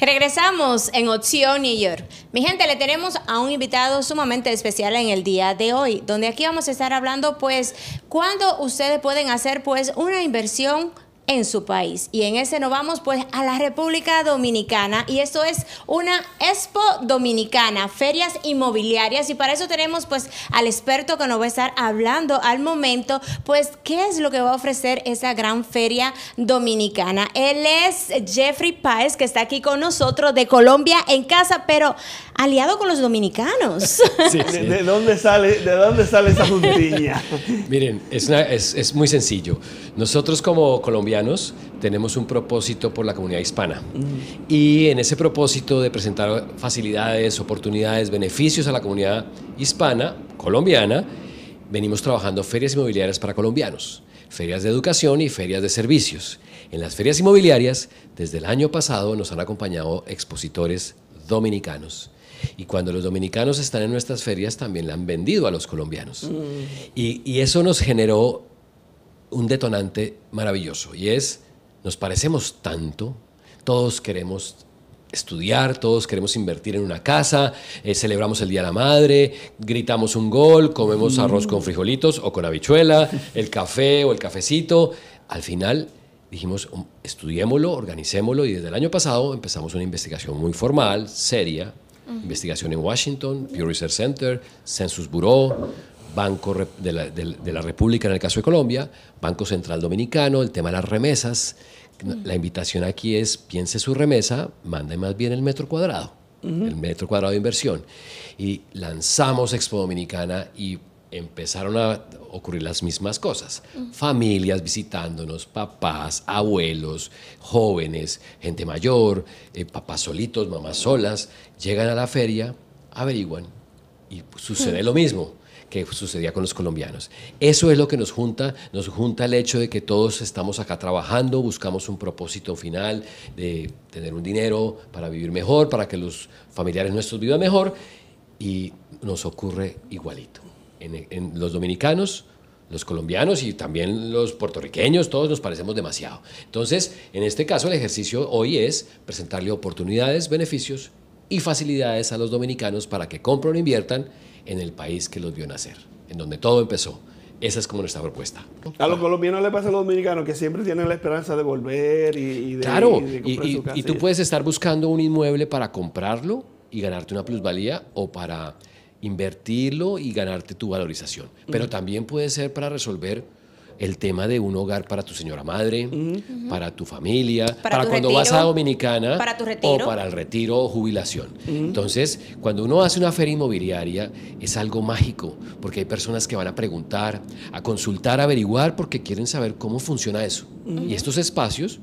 Regresamos en Opción New York. Mi gente, le tenemos a un invitado sumamente especial en el día de hoy, donde aquí vamos a estar hablando, pues, cuándo ustedes pueden hacer, pues, una inversión en su país. Y en ese nos vamos pues a la República Dominicana y eso es una Expo Dominicana, ferias inmobiliarias y para eso tenemos pues al experto que nos va a estar hablando al momento pues qué es lo que va a ofrecer esa gran feria dominicana. Él es Jeffrey Páez que está aquí con nosotros de Colombia en casa, pero aliado con los dominicanos. ¿De, dónde sale, ¿De dónde sale esa juntilla? Miren, es, muy sencillo. Nosotros como colombianos tenemos un propósito por la comunidad hispana mm. y en ese propósito de presentar facilidades, oportunidades, beneficios a la comunidad hispana, colombiana, venimos trabajando ferias inmobiliarias para colombianos ferias de educación y ferias de servicios. En las ferias inmobiliarias, desde el año pasado nos han acompañado expositores dominicanos. Y cuando los dominicanos están en nuestras ferias, también la han vendido a los colombianos. Y, eso nos generó un detonante maravilloso y es, nos parecemos tanto, todos queremos estudiar, todos queremos invertir en una casa, eh, celebramos el Día de la Madre, gritamos un gol, comemos arroz con frijolitos o con habichuela, el café o el cafecito. Al final dijimos, um, estudiémoslo, organicémoslo y desde el año pasado empezamos una investigación muy formal, seria, investigación en Washington, Pew Research Center, Census Bureau, Banco de la, República en el caso de Colombia, Banco Central Dominicano, el tema de las remesas. La invitación aquí es, piense su remesa, mande más bien el metro cuadrado, el metro cuadrado de inversión. Y lanzamos Expo Dominicana y empezaron a ocurrir las mismas cosas. Familias visitándonos, papás, abuelos, jóvenes, gente mayor, eh, papás solitos, mamás solas, llegan a la feria, averiguan y sucede lo mismo que sucedía con los colombianos. Eso es lo que nos junta, nos junta el hecho de que todos estamos acá trabajando, buscamos un propósito final de tener un dinero para vivir mejor, para que los familiares nuestros vivan mejor y nos ocurre igualito en, los dominicanos, los colombianos y también los puertorriqueños, todos nos parecemos demasiado. Entonces, en este caso, el ejercicio hoy es presentarle oportunidades, beneficios y facilidades a los dominicanos para que compren o inviertan en el país que los vio nacer, en donde todo empezó. Esa es como nuestra propuesta. A los colombianos le pasa a los dominicanos que siempre tienen la esperanza de volver y, de Claro, y tú puedes estar buscando un inmueble para comprarlo y ganarte una plusvalía o para invertirlo y ganarte tu valorización. Pero también puede ser para resolver el tema de un hogar para tu señora madre, para tu familia, para, cuando vas a Dominicana para tu o para el retiro o jubilación. Entonces, cuando uno hace una feria inmobiliaria, es algo mágico, porque hay personas que van a preguntar, a consultar, a averiguar, porque quieren saber cómo funciona eso. Y estos espacios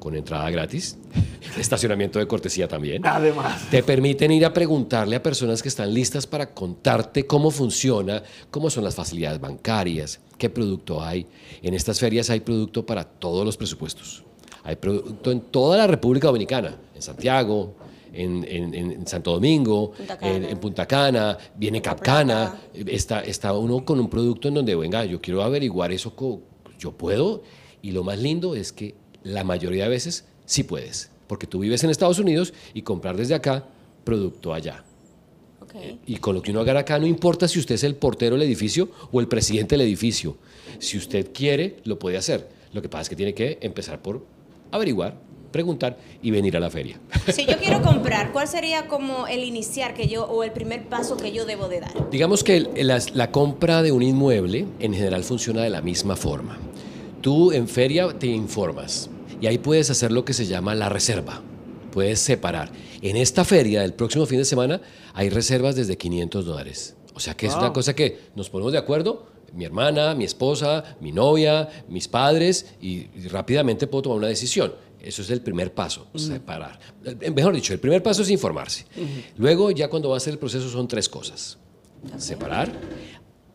con entrada gratis, estacionamiento de cortesía también. Además. Te permiten ir a preguntarle a personas que están listas para contarte cómo funciona, cómo son las facilidades bancarias, qué producto hay. En estas ferias hay producto para todos los presupuestos. Hay producto en toda la República Dominicana, en Santiago, en, Santo Domingo, en, Punta Cana, viene Capcana, está, está uno con un producto en donde, venga, yo quiero averiguar eso, yo puedo, y lo más lindo es que la mayoría de veces sí puedes, porque tú vives en Estados Unidos y comprar desde acá producto allá. Y con lo que uno haga acá no importa si usted es el portero del edificio o el presidente del edificio. Si usted quiere, lo puede hacer. Lo que pasa es que tiene que empezar por averiguar, preguntar y venir a la feria. Si yo quiero comprar, ¿cuál sería como el iniciar que yo o el primer paso que yo debo de dar? Digamos que la compra de un inmueble en general funciona de la misma forma. Tú en feria te informas y ahí puedes hacer lo que se llama la reserva. Puedes separar. En esta feria del próximo fin de semana hay reservas desde 500 dólares. O sea que es una cosa que nos ponemos de acuerdo, mi hermana, mi esposa, mi novia, mis padres, y, rápidamente puedo tomar una decisión. Eso es el primer paso, separar. Eh, mejor dicho, el primer paso es informarse. Luego, ya cuando va a ser el proceso, son tres cosas. Separar,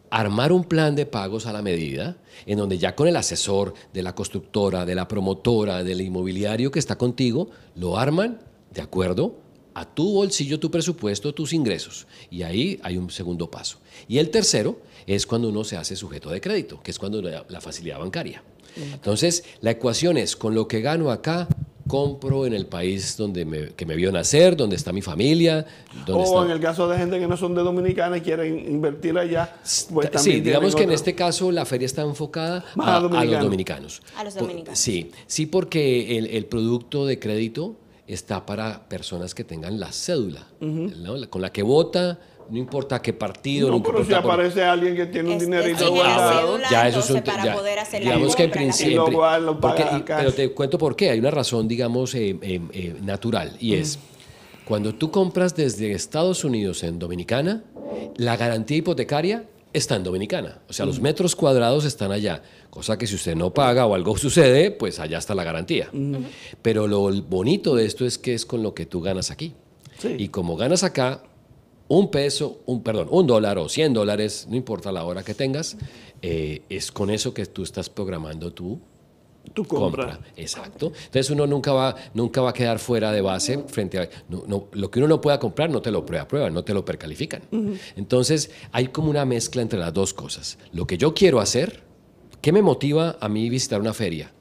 armar un plan de pagos a la medida, en donde ya con el asesor de la constructora, de la promotora, del inmobiliario que está contigo, lo arman de acuerdo a tu bolsillo, tu presupuesto, tus ingresos. Y ahí hay un segundo paso. Y el tercero es cuando uno se hace sujeto de crédito, que es cuando la, facilidad bancaria. Entonces, la ecuación es con lo que gano acá compro en el país donde me, que me vio nacer, donde está mi familia. o en el caso de gente que no son de Dominicana y quieren invertir allá. Pues sí, digamos que en este caso la feria está enfocada a, los dominicanos. A los dominicanos. sí, sí porque el, producto de crédito está para personas que tengan la cédula, con la que vota no importa qué partido. No, no pero si aparece alguien que tiene un dinerito guardado. Ya eso es un, digamos que en principio. pero te cuento por qué. Hay una razón, digamos, eh, eh, eh, natural. Y es, mm. cuando tú compras desde Estados Unidos en Dominicana, la garantía hipotecaria está en Dominicana. O sea, los mm. metros cuadrados están allá. Cosa que si usted no paga o algo sucede, pues allá está la garantía. Mm. Pero lo bonito de esto es que es con lo que tú ganas aquí. Y como ganas acá, un peso, un, perdón, un dólar o 100 dólares, no importa la hora que tengas, eh, es con eso que tú estás programando tu, tu compra. Exacto. Entonces uno nunca va, nunca va a quedar fuera de base frente a... lo que uno no pueda comprar no te lo prueba, prueba, no te lo percalifican. Entonces hay como una mezcla entre las dos cosas. Lo que yo quiero hacer, ¿qué me motiva a mí visitar una feria?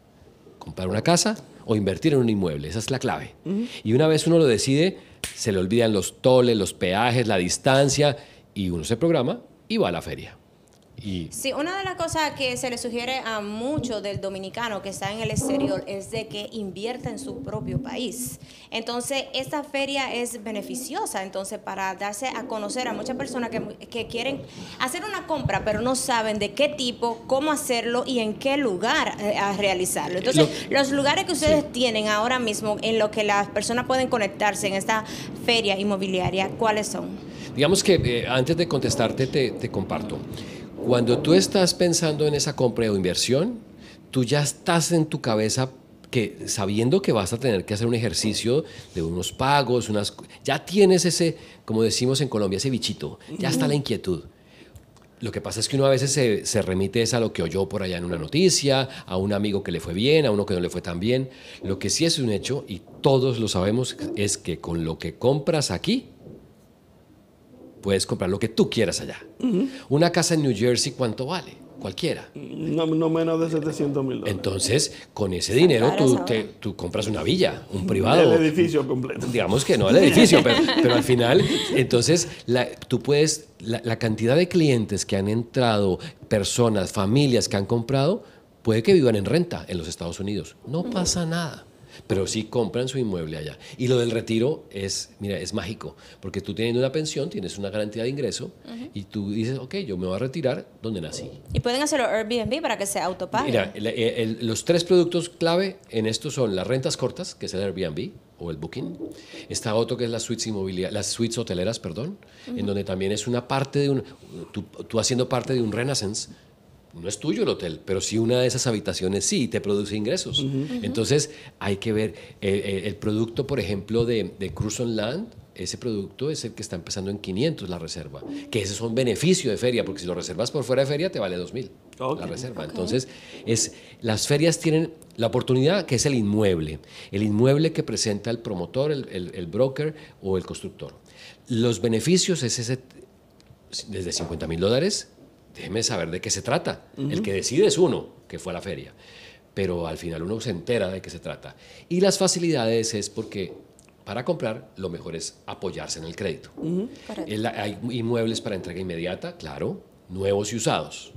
¿Comprar una casa o invertir en un inmueble? Esa es la clave. Y una vez uno lo decide se le olvidan los toles, los peajes, la distancia y uno se programa y va a la feria. Sí, una de las cosas que se le sugiere a muchos del dominicano que está en el exterior es de que invierta en su propio país. Entonces, esta feria es beneficiosa, entonces, para darse a conocer a muchas personas que, quieren hacer una compra, pero no saben de qué tipo, cómo hacerlo y en qué lugar eh, a realizarlo. Entonces, los lugares que ustedes tienen ahora mismo en los que las personas pueden conectarse en esta feria inmobiliaria, ¿cuáles son? Digamos que eh, antes de contestarte, te, te comparto. Cuando tú estás pensando en esa compra o inversión, tú ya estás en tu cabeza que sabiendo que vas a tener que hacer un ejercicio de unos pagos, unas ya tienes ese, como decimos en Colombia, ese bichito, ya está la inquietud. Lo que pasa es que uno a veces se, remite a lo que oyó por allá en una noticia, a un amigo que le fue bien, a uno que no le fue tan bien. Lo que sí es un hecho, y todos lo sabemos, es que con lo que compras aquí, puedes comprar lo que tú quieras allá. Una casa en New Jersey, ¿cuánto vale? Cualquiera. No, menos de 700 mil dólares. Entonces, con ese dinero tú, tú compras una villa, un privado. El edificio completo. Digamos que no el edificio, pero, al final, entonces la, tú puedes, la cantidad de clientes que han entrado, personas, familias que han comprado, puede que vivan en renta en los Estados Unidos. No pasa nada pero sí compran su inmueble allá. Y lo del retiro es, mira, es mágico, porque tú tienes una pensión tienes una garantía de ingreso y tú dices, ok, yo me voy a retirar donde nací. Y pueden hacerlo Airbnb para que se autopague. Mira, los tres productos clave en esto son las rentas cortas, que es el Airbnb, o el booking. Está otro que es las suites las suites hoteleras, perdón, en donde también es una parte de un, tú, tú haciendo parte de un renaissance no es tuyo el hotel, pero si una de esas habitaciones sí te produce ingresos. Entonces hay que ver eh, eh, el, producto, por ejemplo, de, Cruise on Land. Ese producto es el que está empezando en 500 la reserva, que ese es un beneficio de feria, porque si lo reservas por fuera de feria te vale 2000 la reserva. Entonces, es, las ferias tienen la oportunidad que es el inmueble, el inmueble que presenta el promotor, el, broker o el constructor. Los beneficios es ese, desde 50 mil dólares déjeme saber de qué se trata. El que decide es uno, que fue a la feria. Pero al final uno se entera de qué se trata. Y las facilidades es porque para comprar, lo mejor es apoyarse en el crédito. hay inmuebles para entrega inmediata, claro, nuevos y usados.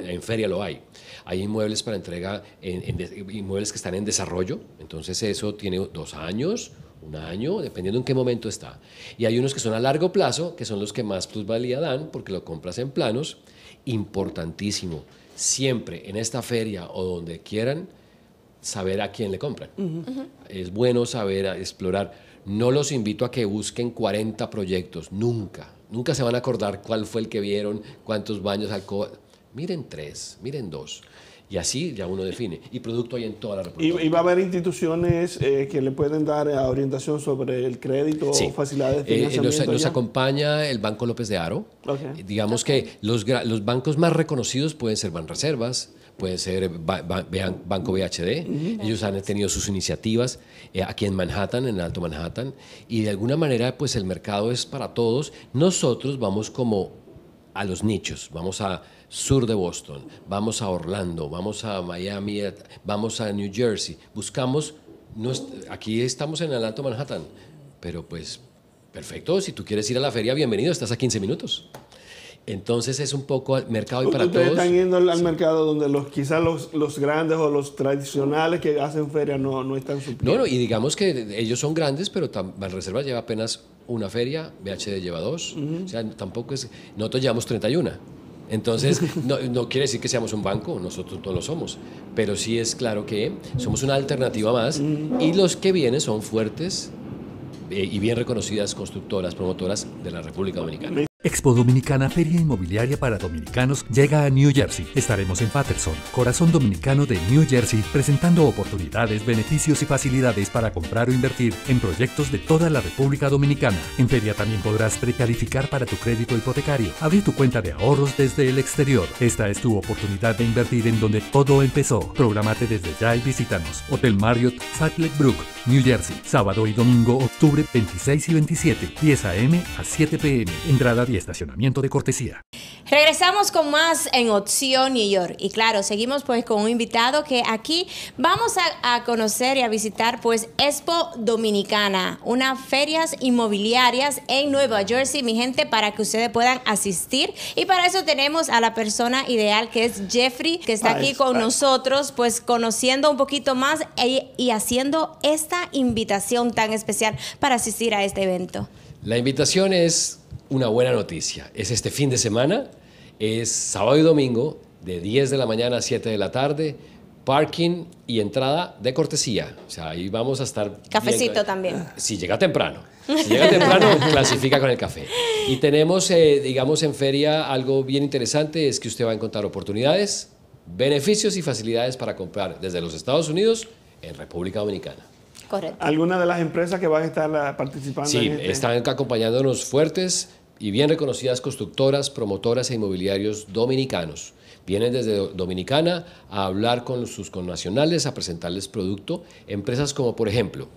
en feria lo hay. Hay inmuebles para entrega, en, inmuebles que están en desarrollo, entonces eso tiene dos años, un año, dependiendo en qué momento está. Y hay unos que son a largo plazo, que son los que más plusvalía dan, porque lo compras en planos importantísimo siempre en esta feria o donde quieran saber a quién le compran. Es bueno saber explorar. No los invito a que busquen 40 proyectos, nunca. Nunca se van a acordar cuál fue el que vieron, cuántos baños alcohol. Miren tres, miren dos. Y así ya uno define. Y producto hay en toda la República. Y, va a haber instituciones eh, que le pueden dar eh, orientación sobre el crédito o facilidades de financiamiento. Eh, eh, nos, acompaña el Banco López de Aro. Digamos que los, los bancos más reconocidos pueden ser Banreservas, pueden ser Banco BHD. Ellos han tenido sus iniciativas aquí en Manhattan, en Alto Manhattan. Y de alguna manera, pues el mercado es para todos. Nosotros vamos como a los nichos, vamos a sur de Boston, vamos a Orlando, vamos a Miami, vamos a New Jersey, buscamos, aquí estamos en el Alto Manhattan, pero pues perfecto, si tú quieres ir a la feria, bienvenido, estás a 15 minutos. Entonces es un poco mercado y para todos. Están yendo al, mercado donde los quizás los, grandes o los tradicionales que hacen feria no, no están No, y digamos que ellos son grandes, pero reserva lleva apenas una feria, BHD lleva dos. O sea, tampoco es. Nosotros llevamos 31. Entonces, no, quiere decir que seamos un banco, nosotros no lo somos, pero sí es claro que somos una alternativa más y los que vienen son fuertes eh, y bien reconocidas constructoras, promotoras de la República Dominicana. Expo Dominicana Feria Inmobiliaria para Dominicanos llega a New Jersey. Estaremos en Patterson, corazón dominicano de New Jersey, presentando oportunidades, beneficios y facilidades para comprar o invertir en proyectos de toda la República Dominicana. En Feria también podrás precalificar para tu crédito hipotecario, abrir tu cuenta de ahorros desde el exterior. Esta es tu oportunidad de invertir en donde todo empezó. Prográmate desde ya y visítanos. Hotel Marriott, Sacklet Brook, New Jersey. Sábado y domingo, octubre 26 y 27, 10 a.m. a 7 p.m. Entrada estacionamiento de cortesía. Regresamos con más en Opción New York. Y claro, seguimos pues con un invitado que aquí vamos a, conocer y a visitar pues Expo Dominicana, unas ferias inmobiliarias en Nueva Jersey, mi gente, para que ustedes puedan asistir. Y para eso tenemos a la persona ideal que es Jeffrey, que está ah, aquí con ah. nosotros, pues conociendo un poquito más e, y haciendo esta invitación tan especial para asistir a este evento. La invitación es una buena noticia. Es este fin de semana, es sábado y domingo, de 10 de la mañana a 7 de la tarde, parking y entrada de cortesía. O sea, ahí vamos a estar... Cafecito también. Si llega temprano. Si llega temprano, clasifica con el café. Y tenemos, eh, digamos, en feria algo bien interesante, es que usted va a encontrar oportunidades, beneficios y facilidades para comprar desde los Estados Unidos en República Dominicana. ¿Alguna de las empresas que van a estar eh, participando? Sí, este? están acompañándonos fuertes y bien reconocidas constructoras, promotoras e inmobiliarios dominicanos. Vienen desde Dominicana a hablar con sus connacionales, a presentarles producto. Empresas como, por ejemplo,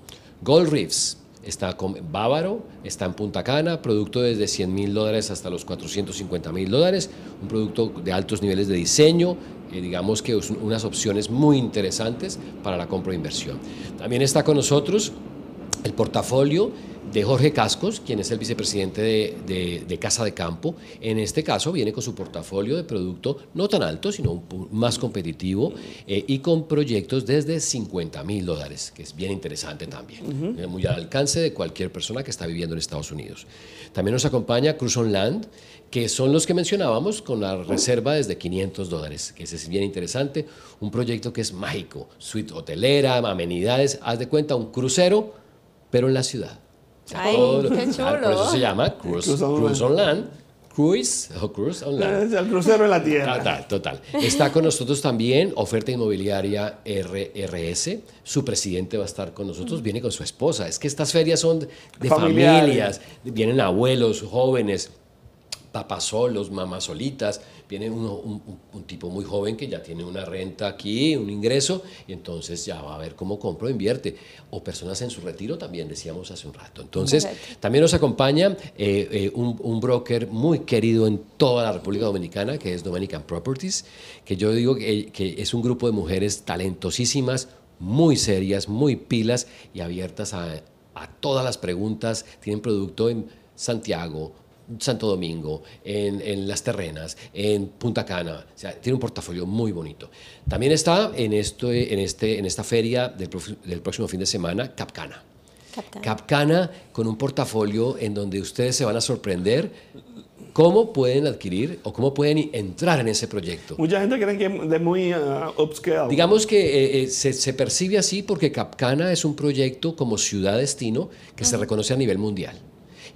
Gold Reefs, está con Bávaro, está en Punta Cana, producto desde 100 mil dólares hasta los 450 mil dólares, un producto de altos niveles de diseño, eh, digamos que son unas opciones muy interesantes para la compra de inversión. También está con nosotros el portafolio de Jorge Cascos, quien es el vicepresidente de, Casa de Campo. En este caso viene con su portafolio de producto no tan alto, sino más competitivo eh, y con proyectos desde 50 mil dólares, que es bien interesante también, eh, muy al alcance de cualquier persona que está viviendo en Estados Unidos. También nos acompaña Cruz on Land, que son los que mencionábamos con la reserva desde 500 dólares, que es bien interesante, un proyecto que es mágico, suite hotelera, amenidades, haz de cuenta un crucero, pero en la ciudad. Ay, qué chulo. Por eso se llama Cruise, cruise, on, cruise Land. cruise o cruise online. El crucero en la tierra. Total, total. Está con nosotros también Oferta Inmobiliaria RRS. Su presidente va a estar con nosotros, viene con su esposa. Es que estas ferias son de familias, vienen abuelos, jóvenes los mamás solitas, viene un, tipo muy joven que ya tiene una renta aquí, un ingreso, y entonces ya va a ver cómo compro, invierte. O personas en su retiro también, decíamos hace un rato. Entonces, también nos acompaña eh, eh, un, broker muy querido en toda la República Dominicana, que es Dominican Properties, que yo digo que, es un grupo de mujeres talentosísimas, muy serias, muy pilas y abiertas a todas las preguntas. Tienen producto en Santiago, Santo Domingo, en, Las Terrenas, en Punta Cana. tiene un portafolio muy bonito. También está en, este, esta feria del, próximo fin de semana, Capcana. Capcana. con un portafolio en donde ustedes se van a sorprender ¿Cómo pueden adquirir o cómo pueden entrar en ese proyecto? Mucha gente cree que es muy eh, upscale. Digamos que eh, eh, se, percibe así porque Capcana es un proyecto como ciudad-destino que se reconoce a nivel mundial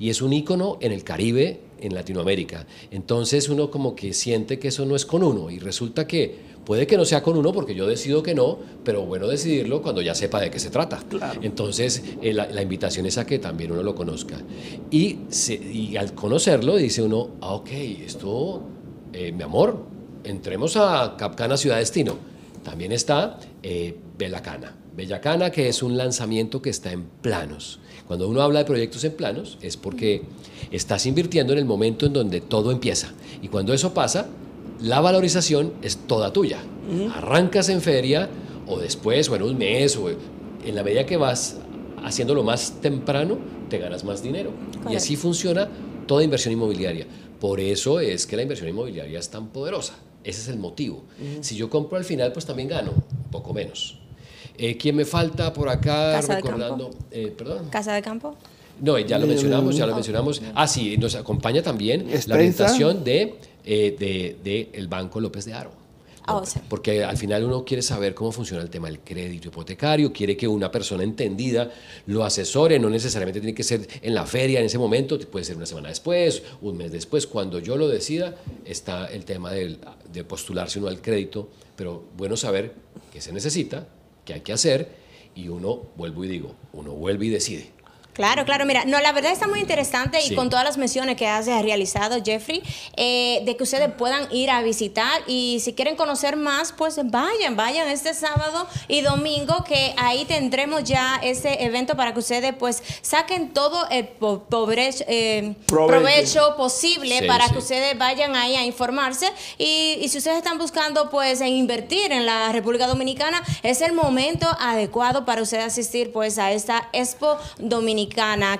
y es un icono en el Caribe, en Latinoamérica. Entonces uno como que siente que eso no es con uno y resulta que puede que no sea con uno porque yo decido que no, pero bueno decidirlo cuando ya sepa de qué se trata. Entonces eh, la, invitación es a que también uno lo conozca. Y, al conocerlo dice uno, ah, ok, esto, eh, mi amor, entremos a Capcana Ciudad Destino. También está eh, Bellacana, que es un lanzamiento que está en planos. Cuando uno habla de proyectos en planos es porque estás invirtiendo en el momento en donde todo empieza. Y cuando eso pasa, la valorización es toda tuya. Arrancas en feria o después o en un mes o en la medida que vas haciéndolo más temprano, te ganas más dinero. Y así funciona toda inversión inmobiliaria. Por eso es que la inversión inmobiliaria es tan poderosa. Ese es el motivo. Si yo compro al final, pues también gano, poco menos. Eh, ¿Quién me falta por acá? Casa recordando, de eh, ¿Perdón? Casa de Campo. No, ya lo mencionamos, ya lo mm, mencionamos. Ah, sí, nos acompaña también la orientación de, eh, de, de, el Banco López de Aro. Ah, o Porque al final uno quiere saber cómo funciona el tema del crédito hipotecario, quiere que una persona entendida lo asesore, no necesariamente tiene que ser en la feria en ese momento, puede ser una semana después, un mes después, cuando yo lo decida, está el tema de postularse uno al crédito, pero bueno saber que se necesita, hay que hacer y uno, vuelvo y digo, uno vuelve y decide. Claro, claro. Mira, no, la verdad está muy interesante y con todas las menciones que has eh, realizado, Jeffrey, eh, de que ustedes puedan ir a visitar y si quieren conocer más, pues vayan, vayan este sábado y domingo que ahí tendremos ya ese evento para que ustedes pues saquen todo el eh, provecho posible para que ustedes vayan ahí a informarse y, si ustedes están buscando pues invertir en la República Dominicana, es el momento adecuado para ustedes asistir pues a esta Expo Dominicana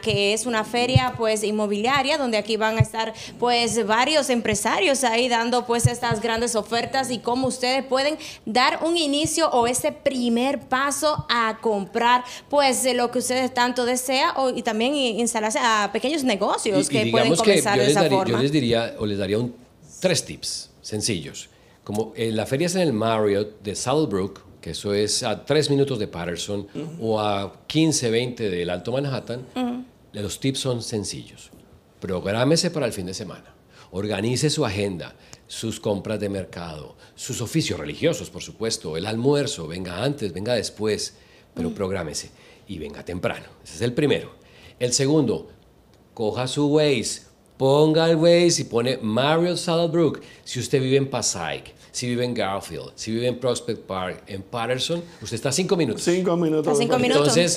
que es una feria pues inmobiliaria, donde aquí van a estar pues varios empresarios ahí dando pues estas grandes ofertas y cómo ustedes pueden dar un inicio o ese primer paso a comprar pues lo que ustedes tanto desean y también instalarse a pequeños negocios que pueden comenzar de esa forma. Yo les diría o les daría tres tips sencillos. Como eh, la feria es en el Marriott de Saddlebrook, que eso es a 3 minutos de Patterson o a 15, 20 del Alto Manhattan, los tips son sencillos. Prográmese para el fin de semana, organice su agenda, sus compras de mercado, sus oficios religiosos, por supuesto, el almuerzo, venga antes, venga después, pero mm. prográmese y venga temprano. Ese es el primero. El segundo, coja su Waze, ponga el Waze y pone Mario Saddlebrook si usted vive en Passaic si vive en Garfield, si vive en Prospect Park, en Patterson, usted está cinco minutos. Cinco minutos.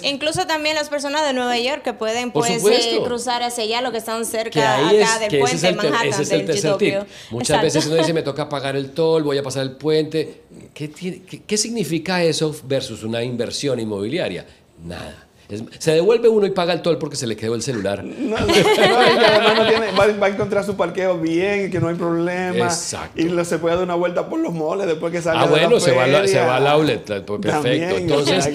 Incluso también las personas de Nueva York que pueden pues, eh, cruzar hacia allá, lo que están cerca acá del puente Manhattan. Ese es el Muchas veces uno dice, me toca pagar el toll, voy a pasar el puente. ¿Qué, qué significa eso versus una inversión inmobiliaria? Nada se devuelve uno y paga el toll porque se le quedó el celular. va, a encontrar su parqueo bien, que no hay problema. Exacto. Y se puede dar una vuelta por los moles después que salga Ah, bueno, se, va se va al outlet. Pues, perfecto. Entonces,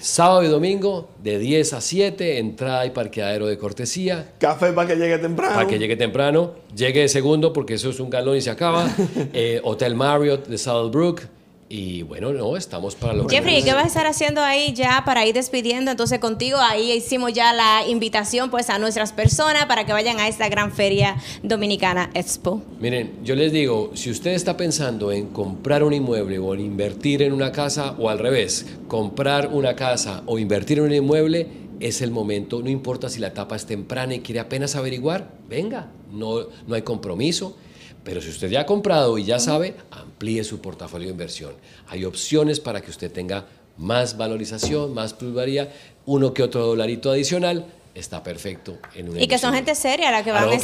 sábado y domingo, de 10 a 7, entrada y parqueadero de cortesía. Café para que llegue temprano. Para que llegue temprano. Llegue de segundo porque eso es un galón y se acaba. Eh, Hotel Marriott de Saddlebrook. Y bueno, no, estamos para lo Jeffrey, ¿qué vas a estar haciendo ahí ya para ir despidiendo? Entonces contigo ahí hicimos ya la invitación pues a nuestras personas para que vayan a esta gran feria dominicana Expo. Miren, yo les digo, si usted está pensando en comprar un inmueble o en invertir en una casa o al revés, comprar una casa o invertir en un inmueble, es el momento, no importa si la etapa es temprana y quiere apenas averiguar, venga, no, no hay compromiso pero si usted ya ha comprado y ya sabe, amplíe su portafolio de inversión. Hay opciones para que usted tenga más valorización, más plusvalía, uno que otro dolarito adicional está perfecto en un Y que son gente seria la que van, la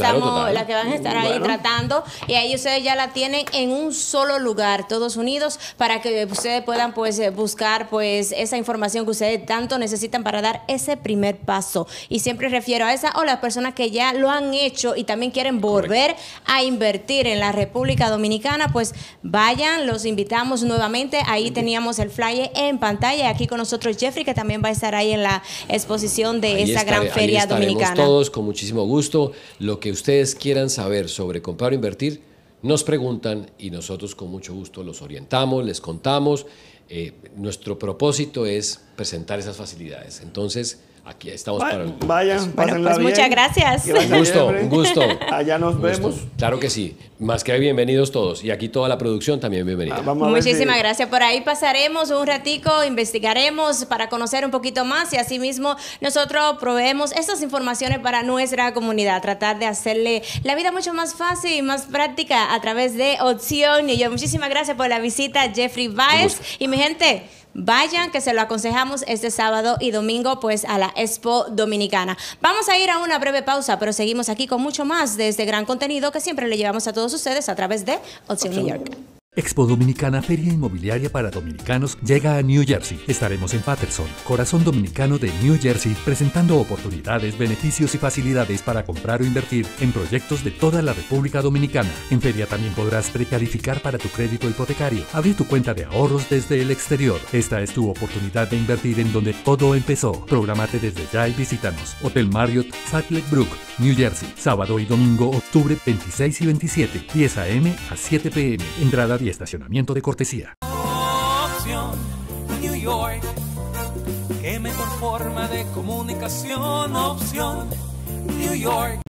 que van a estar ahí tratando y ahí ustedes ya la tienen en un solo lugar, todos unidos, para que ustedes puedan pues eh, buscar pues esa información que ustedes tanto necesitan para dar ese primer paso. Y siempre refiero a esa o las personas que ya lo han hecho y también quieren volver a invertir en la República Dominicana, pues vayan, los invitamos nuevamente. Ahí teníamos el flyer en pantalla aquí con nosotros Jeffrey que también va a estar ahí en la exposición de esta gran feria. Feria todos con muchísimo gusto. Lo que ustedes quieran saber sobre comprar o invertir, nos preguntan y nosotros con mucho gusto los orientamos, les contamos. Eh, nuestro propósito es presentar esas facilidades. Entonces, Aquí estamos para Vayan, pues, bueno, pues muchas gracias. Un gusto, un gusto. Allá nos vemos. Claro que sí. Más que bienvenidos todos. Y aquí toda la producción también bienvenida. Ah, muchísimas gracias. Por ahí pasaremos un ratico, investigaremos para conocer un poquito más y asimismo nosotros proveemos estas informaciones para nuestra comunidad. Tratar de hacerle la vida mucho más fácil y más práctica a través de Opción y yo. Muchísimas gracias por la visita, Jeffrey Baez. Y mi gente, Vayan, que se lo aconsejamos este sábado y domingo, pues a la Expo Dominicana. Vamos a ir a una breve pausa, pero seguimos aquí con mucho más de este gran contenido que siempre le llevamos a todos ustedes a través de Ocean New York. Expo Dominicana Feria Inmobiliaria para Dominicanos llega a New Jersey. Estaremos en Patterson, corazón dominicano de New Jersey, presentando oportunidades, beneficios y facilidades para comprar o invertir en proyectos de toda la República Dominicana. En Feria también podrás precalificar para tu crédito hipotecario, abrir tu cuenta de ahorros desde el exterior. Esta es tu oportunidad de invertir en donde todo empezó. Prográmate desde ya y visítanos. Hotel Marriott, Brook, New Jersey. Sábado y domingo, octubre 26 y 27, 10 a.m. a 7 p.m. Entrada y estacionamiento de cortesía. Opción, New York. Qué mejor forma de comunicación. Opción, New York.